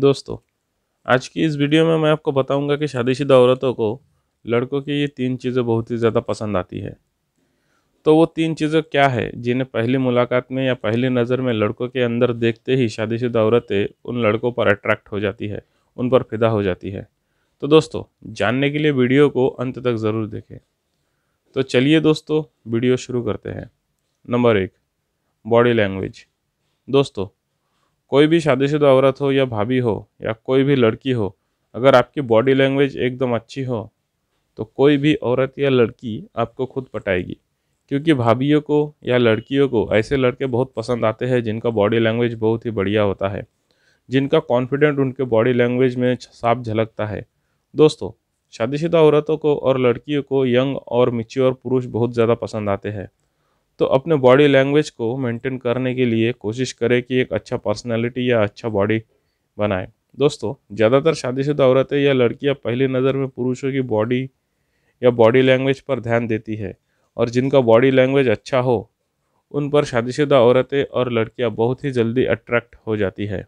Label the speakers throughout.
Speaker 1: दोस्तों आज की इस वीडियो में मैं आपको बताऊंगा कि शादीशुदा औरतों को लड़कों की ये तीन चीज़ें बहुत ही ज़्यादा पसंद आती है तो वो तीन चीज़ें क्या है जिन्हें पहली मुलाकात में या पहली नज़र में लड़कों के अंदर देखते ही शादीशुदा औरतें उन लड़कों पर अट्रैक्ट हो जाती है उन पर फिदा हो जाती है तो दोस्तों जानने के लिए वीडियो को अंत तक ज़रूर देखें तो चलिए दोस्तों वीडियो शुरू करते हैं नंबर एक बॉडी लैंग्वेज दोस्तों कोई भी शादीशुदा औरत हो या भाभी हो या कोई भी लड़की हो अगर आपकी बॉडी लैंग्वेज एकदम अच्छी हो तो कोई भी औरत या लड़की आपको खुद पटाएगी क्योंकि भाभीियों को या लड़कियों को ऐसे लड़के बहुत पसंद आते हैं जिनका बॉडी लैंग्वेज बहुत ही बढ़िया होता है जिनका कॉन्फिडेंट उनके बॉडी लैंग्वेज में साफ झलकता है दोस्तों शादीशुदा औरतों को और लड़कियों को यंग और मिच्योर पुरुष बहुत ज़्यादा पसंद आते हैं तो अपने बॉडी लैंग्वेज को मेंटेन करने के लिए कोशिश करें कि एक अच्छा पर्सनालिटी या अच्छा बॉडी बनाए दोस्तों ज़्यादातर शादीशुदा औरतें या लड़कियां पहली नज़र में पुरुषों की बॉडी या बॉडी लैंग्वेज पर ध्यान देती है और जिनका बॉडी लैंग्वेज अच्छा हो उन पर शादीशुदा औरतें और लड़कियां बहुत ही जल्दी अट्रैक्ट हो जाती है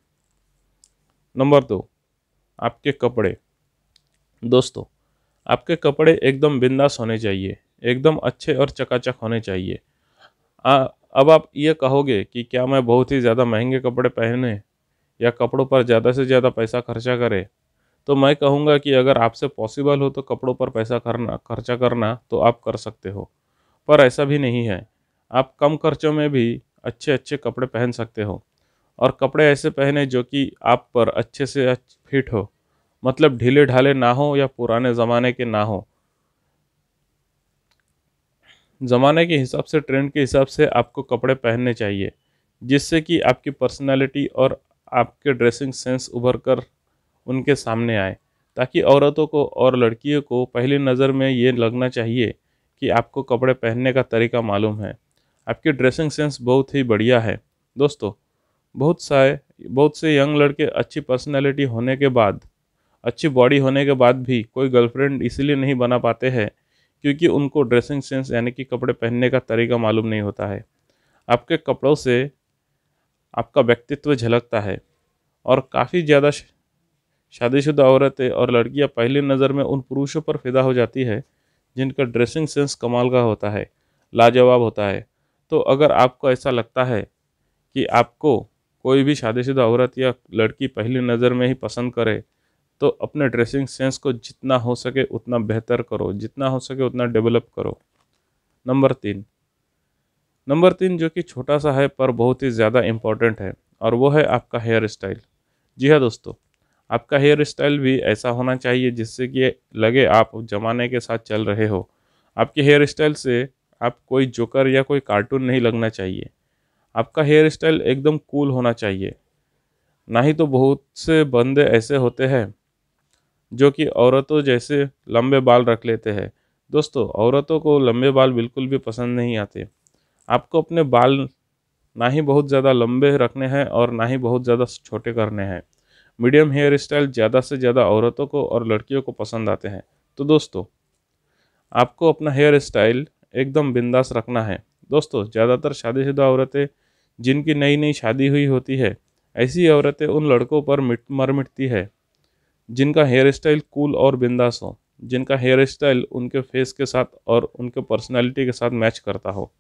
Speaker 1: नंबर दो आपके कपड़े दोस्तों आपके कपड़े एकदम बिंदास होने चाहिए एकदम अच्छे और चकाचक होने चाहिए आ, अब आप ये कहोगे कि क्या मैं बहुत ही ज़्यादा महंगे कपड़े पहने या कपड़ों पर ज़्यादा से ज़्यादा पैसा खर्चा करे तो मैं कहूँगा कि अगर आपसे पॉसिबल हो तो कपड़ों पर पैसा करना खर्चा करना तो आप कर सकते हो पर ऐसा भी नहीं है आप कम खर्चों में भी अच्छे अच्छे कपड़े पहन सकते हो और कपड़े ऐसे पहने जो कि आप पर अच्छे से फिट हो मतलब ढीले ढाले ना हो या पुराने ज़माने के ना हों ज़माने के हिसाब से ट्रेंड के हिसाब से आपको कपड़े पहनने चाहिए जिससे कि आपकी पर्सनालिटी और आपके ड्रेसिंग सेंस उभर कर उनके सामने आए ताकि औरतों को और लड़कियों को पहली नज़र में ये लगना चाहिए कि आपको कपड़े पहनने का तरीका मालूम है आपकी ड्रेसिंग सेंस बहुत ही बढ़िया है दोस्तों बहुत सारे बहुत से यंग लड़के अच्छी पर्सनैलिटी होने के बाद अच्छी बॉडी होने के बाद भी कोई गर्लफ्रेंड इसलिए नहीं बना पाते हैं क्योंकि उनको ड्रेसिंग सेंस यानी कि कपड़े पहनने का तरीका मालूम नहीं होता है आपके कपड़ों से आपका व्यक्तित्व झलकता है और काफ़ी ज़्यादा शादीशुदा औरतें और लड़कियां पहली नज़र में उन पुरुषों पर फिदा हो जाती है जिनका ड्रेसिंग सेंस कमाल का होता है लाजवाब होता है तो अगर आपको ऐसा लगता है कि आपको कोई भी शादीशुदा औरत या लड़की पहली नज़र में ही पसंद करे तो अपने ड्रेसिंग सेंस को जितना हो सके उतना बेहतर करो जितना हो सके उतना डेवलप करो नंबर तीन नंबर तीन जो कि छोटा सा है पर बहुत ही ज़्यादा इम्पॉर्टेंट है और वो है आपका हेयर स्टाइल जी हाँ दोस्तों आपका हेयर स्टाइल भी ऐसा होना चाहिए जिससे कि लगे आप ज़माने के साथ चल रहे हो आपके हेयर स्टाइल से आप कोई जोकर या कोई कार्टून नहीं लगना चाहिए आपका हेयर स्टाइल एकदम कूल होना चाहिए ना ही तो बहुत से बंदे ऐसे होते हैं जो कि औरतों जैसे लंबे बाल रख लेते हैं दोस्तों औरतों को लंबे बाल बिल्कुल भी पसंद नहीं आते आपको अपने बाल ना ही बहुत ज़्यादा लंबे रखने हैं और ना ही बहुत ज़्यादा छोटे करने हैं मीडियम हेयर स्टाइल ज़्यादा से ज़्यादा औरतों को और लड़कियों को पसंद आते हैं तो दोस्तों आपको अपना हेयर स्टाइल एकदम बिंदास रखना है दोस्तों ज़्यादातर शादीशुदा औरतें जिनकी नई नई शादी हुई होती है ऐसी औरतें उन लड़कों पर मिट मर मिटती है जिनका हेयर स्टाइल कूल और बिंदास हो जिनका हेयर स्टाइल उनके फेस के साथ और उनके पर्सनालिटी के साथ मैच करता हो